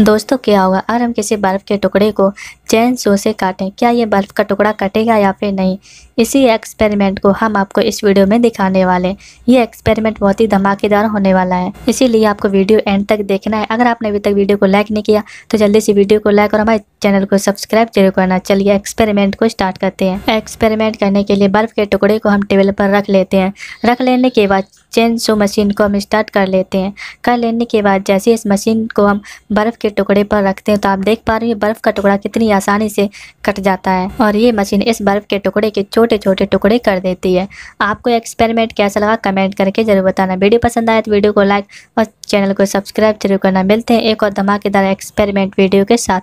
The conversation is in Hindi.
दोस्तों क्या होगा अगर हम किसी बर्फ़ के टुकड़े को चैन सो से काटें क्या ये बर्फ़ का टुकड़ा कटेगा या फिर नहीं इसी एक्सपेरिमेंट को हम आपको इस वीडियो में दिखाने वाले हैं ये एक्सपेरिमेंट बहुत ही धमाकेदार होने वाला है इसीलिए आपको वीडियो एंड तक देखना है अगर आपने अभी तक वीडियो को लाइक नहीं किया तो जल्दी से वीडियो को लाइक और हमारे चैनल को सब्सक्राइब जरूर करना चलिए एक्सपेरिमेंट को स्टार्ट करते हैं एक्सपेरिमेंट करने के लिए बर्फ़ के टुकड़े को हम टेबल पर रख लेते हैं रख लेने के बाद चैन सो मशीन को हम स्टार्ट कर लेते हैं कर लेने के बाद जैसे इस मशीन को हम बर्फ़ के टुकड़े पर रखते हैं तो आप देख पा रहे हैं बर्फ़ का टुकड़ा कितनी आसानी से कट जाता है और ये मशीन इस बर्फ़ के टुकड़े के छोटे छोटे टुकड़े कर देती है आपको एक्सपेरिमेंट कैसा लगा कमेंट करके ज़रूर बताना वीडियो पसंद आए तो वीडियो को लाइक और चैनल को सब्सक्राइब जरूर करना मिलते हैं एक और धमाकेदार एक्सपेरिमेंट वीडियो के साथ